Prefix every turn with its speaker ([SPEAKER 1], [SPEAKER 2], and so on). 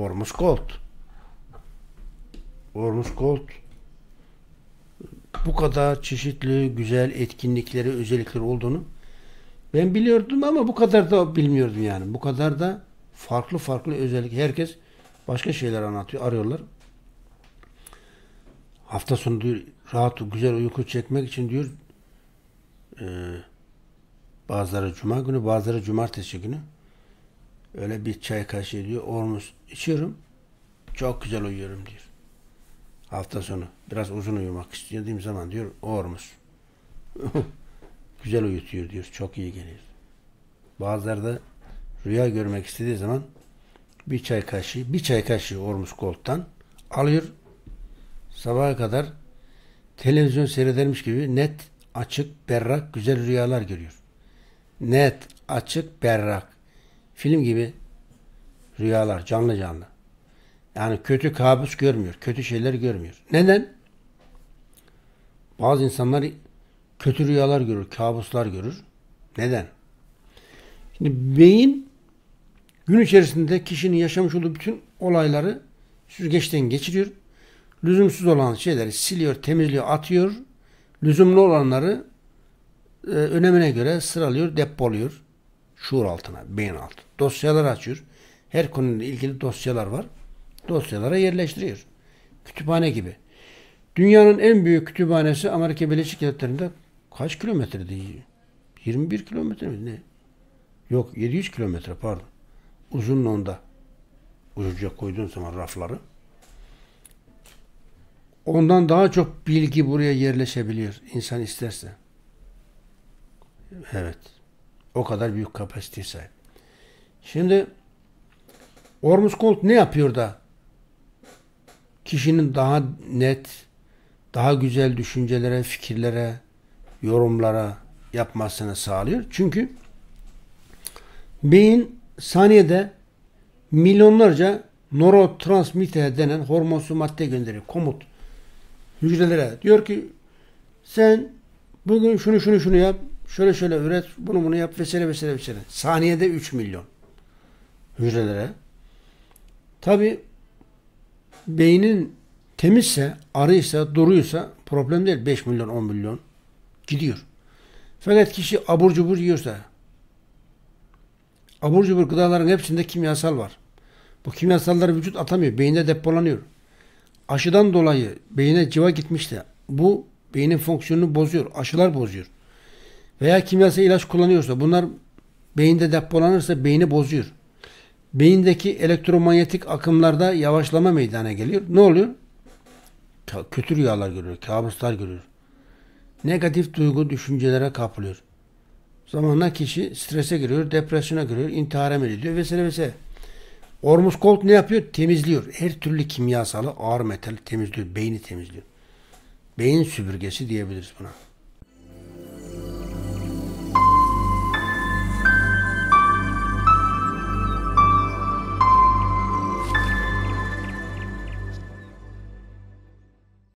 [SPEAKER 1] Ormus Gold. Ormus Gold bu kadar çeşitli güzel etkinlikleri, özellikleri olduğunu ben biliyordum ama bu kadar da bilmiyordum yani. Bu kadar da farklı farklı özellik. Herkes başka şeyler anlatıyor, arıyorlar. Hafta sonu diyor, rahat, güzel uyku çekmek için diyor e, bazıları cuma günü, bazıları cumartesi günü Öyle bir çay kaşığı diyor. Ormuz içiyorum. Çok güzel uyuyorum diyor. Hafta sonu. Biraz uzun uyumak istediğim zaman diyor ormuz. güzel uyutuyor diyor. Çok iyi geliyor. Bazıları da rüya görmek istediği zaman bir çay kaşığı, bir çay kaşığı ormuz kolttan alıyor. Sabaha kadar televizyon seyredermiş gibi net, açık, berrak, güzel rüyalar görüyor. Net, açık, berrak. Film gibi rüyalar canlı canlı. Yani kötü kabus görmüyor. Kötü şeyler görmüyor. Neden? Bazı insanlar kötü rüyalar görür, kabuslar görür. Neden? Şimdi beyin gün içerisinde kişinin yaşamış olduğu bütün olayları süzgeçten geçiriyor. Lüzumsuz olan şeyleri siliyor, temizliyor, atıyor. Lüzumlu olanları e, önemine göre sıralıyor, depoluyor. Şuur altına, beyin altı. Dosyalar açıyor. Her konuyla ilgili dosyalar var. Dosyalara yerleştiriyor. Kütüphane gibi. Dünyanın en büyük kütüphanesi Amerika Birleşik Devletleri'nde kaç kilometrede? 21 kilometre mi ne? Yok 700 kilometre pardon. Uzunluğunda. Uzunca koyduğun zaman rafları. Ondan daha çok bilgi buraya yerleşebiliyor insan isterse. Evet. O kadar büyük kapasiteye sahip. Şimdi Ormus Kolt ne yapıyor da kişinin daha net, daha güzel düşüncelere, fikirlere, yorumlara yapmasını sağlıyor. Çünkü beyin saniyede milyonlarca nörotransmitter denen hormonsu madde gönderiyor. Komut. Hücrelere. Diyor ki sen bugün şunu şunu şunu yap. Şöyle şöyle üret, bunu bunu yap vesaire vesaire vesaire. Saniyede 3 milyon hücrelere. Tabi beynin temizse, arıysa, duruysa problem değil. 5 milyon, 10 milyon gidiyor. Fakat kişi abur cubur yiyorsa, abur cubur gıdaların hepsinde kimyasal var. Bu kimyasalları vücut atamıyor. Beyinde depolanıyor. Aşıdan dolayı beyine civa gitmişti. Bu beynin fonksiyonunu bozuyor. Aşılar bozuyor veya kimyasal ilaç kullanıyorsa bunlar beyinde depolanırsa beyni bozuyor. Beyindeki elektromanyetik akımlarda yavaşlama meydana geliyor. Ne oluyor? Kötü rüyalar görüyor, kabuslar görüyor. Negatif duygu düşüncelere kapılıyor. Zamanla kişi strese giriyor, depresyona giriyor, intihara ediliyor vesaire vesaire. Ormus Colt ne yapıyor? Temizliyor. Her türlü kimyasalı ağır metal temizliyor. Beyni temizliyor. Beyin süpürgesi diyebiliriz buna.